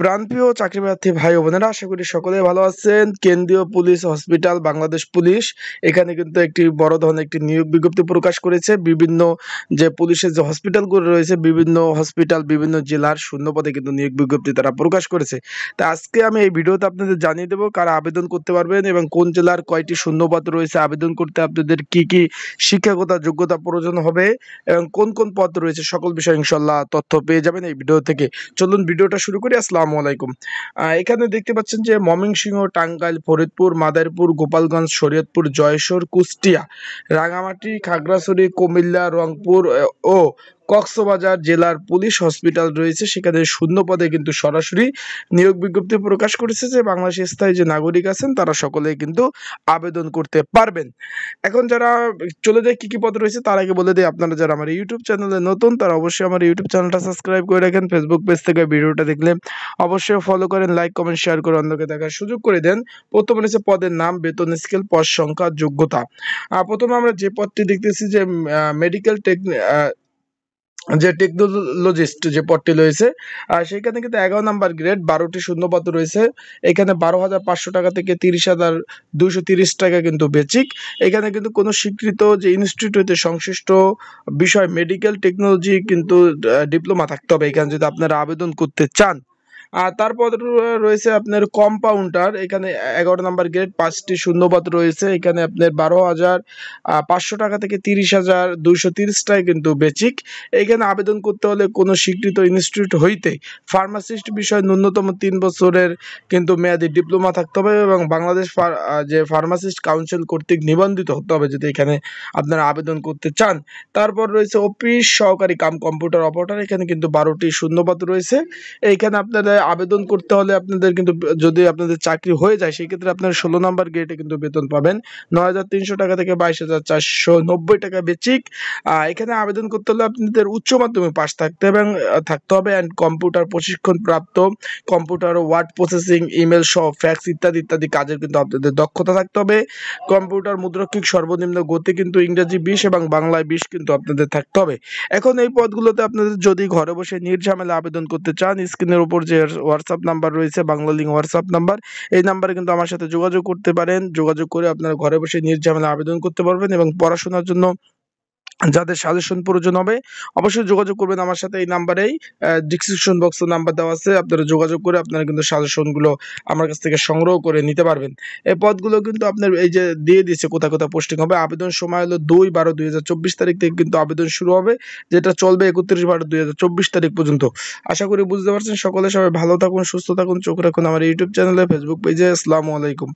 প্রাণপ্রিয় চাকরি প্রার্থী ভাই ও বোনেরা আশা করি সকলে ভালো আছেন কেন্দ্রীয় পুলিশ হসপিটাল বাংলাদেশ পুলিশ এখানে কিন্তু একটি বড় ধরনের একটি নিয়োগ বিজ্ঞপ্তি প্রকাশ করেছে বিভিন্ন যে পুলিশের যে হসপিটালগুলো রয়েছে বিভিন্ন হসপিটাল বিভিন্ন জেলার শূন্য পদে কিন্তু নিয়োগ বিজ্ঞপ্তি তারা প্রকাশ করেছে তা আজকে আমি এই ভিডিওতে আপনাদের জানিয়ে দেবো কারা আবেদন করতে পারবেন এবং কোন জেলার কয়টি শূন্যপদ রয়েছে আবেদন করতে আপনাদের কি কি শিক্ষাগত যোগ্যতা প্রয়োজন হবে এবং কোন কোন পদ রয়েছে সকল বিষয়ে ইনশাল্লাহ তথ্য পেয়ে যাবেন এই ভিডিও থেকে চলুন ভিডিওটা শুরু করি সবাইকে আলাইকুম এখানে দেখতে পাচ্ছেন যে ময়মনসিংহ টাঙ্গাইল ফরিদপুর মাদারপুর গোপালগঞ্জ শরীয়তপুর জয়সর কুষ্টিয়া রাঙামাটি খাগড়াছড়ি কুমিল্লা রংপুর ও কক্সবাজার জেলার পুলিশ হসপিটাল রয়েছে সেখানে শূন্য পদে কিন্তু সরাসরি নিয়োগ বিজ্ঞপ্তি প্রকাশ করেছে যে বাংলাদেশে স্থায়ী যে নাগরিক আছেন তারা সকলেই কিন্তু আবেদন করতে পারবেন এখন যারা চলে যায় কী কী পদ রয়েছে তার আগে বলে দিই আপনারা যারা আমার ইউটিউব চ্যানেলে নতুন তারা অবশ্যই আমার ইউটিউব চ্যানেলটা সাবস্ক্রাইব করে রাখেন ফেসবুক পেজ থেকে ভিডিওটা দেখলে অবশ্যই ফলো করেন লাইক কমেন্ট শেয়ার করে অন্যকে দেখার সুযোগ করে দেন প্রথমে রয়েছে পদের নাম বেতন স্কেল পদ সংখ্যা যোগ্যতা প্রথমে আমরা যে পদটি দেখতেছি যে মেডিকেল টেকনি যে টেকনোলজিস্ট যে পদটি রয়েছে আর সেখানে কিন্তু এগারো নাম্বার গ্রেড বারোটি শূন্যপদ রয়েছে এখানে বারো হাজার পাঁচশো টাকা থেকে তিরিশ হাজার দুশো তিরিশ টাকা কিন্তু বেচিক এখানে কিন্তু কোনো স্বীকৃত যে ইনস্টিটিউটে সংশ্লিষ্ট বিষয় মেডিকেল টেকনোলজি কিন্তু ডিপ্লোমা থাকতে হবে এখানে যদি আপনারা আবেদন করতে চান আর তারপর রয়েছে আপনার কম্পাউন্ডার এখানে এগারো নাম্বার গ্রেড পাঁচটি শূন্যপদ রয়েছে এখানে আপনার বারো হাজার পাঁচশো টাকা থেকে তিরিশ হাজার দুইশো তিরিশ টাকা কিন্তু বেচিক এখানে আবেদন করতে হলে কোনো স্বীকৃত ইনস্টিটিউট হইতে ফার্মাসিস্ট বিষয়ে ন্যূনতম তিন বছরের কিন্তু মেয়াদি ডিপ্লোমা থাকতে হবে এবং বাংলাদেশ যে ফার্মাসিস্ট কাউন্সিল কর্তৃক নিবন্ধিত হতে হবে যদি এখানে আপনারা আবেদন করতে চান তারপর রয়েছে অফিস সহকারী কাম কম্পিউটার অপারেটার এখানে কিন্তু বারোটি শূন্যপদ রয়েছে এইখানে আপনারা আবেদন করতে হলে আপনাদের কিন্তু যদি আপনাদের চাকরি হয়ে যায় সেই ক্ষেত্রে আপনারা ষোলো নম্বর গ্রেডে কিন্তু বেতন পাবেন নয় হাজার তিনশো টাকা থেকে বাইশ হাজার চারশো নব্বই টাকা বেচিক এখানে আবেদন করতে হলে আপনাদের উচ্চ মাধ্যমিক পাস থাকতে এবং থাকতে হবে অ্যান্ড কম্পিউটার প্রশিক্ষণ প্রাপ্ত কম্পিউটার ওয়ার্ড প্রসেসিং ইমেল সহ ফ্যাক্স ইত্যাদি ইত্যাদি কাজের কিন্তু আপনাদের দক্ষতা থাকতে হবে কম্পিউটার মুদ্রাক্ষিক সর্বনিম্ন গতি কিন্তু ইংরেজি 20 এবং বাংলায় 20 কিন্তু আপনাদের থাকতে হবে এখন এই পদগুলোতে আপনাদের যদি ঘরে বসে নির্ঝামেলা আবেদন করতে চান স্ক্রিনের উপর যে আমাদের হোয়াটসঅ্যাপ নাম্বার রয়েছে বাংলা লিঙ্ক হোয়াটসঅ্যাপ নাম্বার এই নাম্বারে কিন্তু আমার সাথে যোগাযোগ করতে পারেন যোগাযোগ করে আপনারা ঘরে বসে নির্ঝামেলা আবেদন করতে পারবেন এবং পড়াশোনার জন্য যাদের সাজেশন প্রয়োজন হবে অবশ্যই যোগাযোগ করবেন আমার সাথে এই নাম্বারেই ডিসক্রিপশন বক্সের নাম্বার দেওয়া আছে আপনারা যোগাযোগ করে আপনারা কিন্তু সাজেশনগুলো আমার কাছ থেকে সংগ্রহ করে নিতে পারবেন এই পদগুলো কিন্তু আপনার এই যে দিয়ে দিয়েছে কোথায় কোথায় পোস্টিং হবে আবেদন সময় হলো দুই বারো দুই হাজার চব্বিশ তারিখ থেকে কিন্তু আবেদন শুরু হবে যেটা চলবে একত্রিশ বারো দুই হাজার চব্বিশ তারিখ পর্যন্ত আশা করি বুঝতে পারছেন সকলে সবাই ভালো থাকুন সুস্থ থাকুন চোখ রাখুন আমার ইউটিউব চ্যানেলে ফেসবুক পেজে আসসালামু আলাইকুম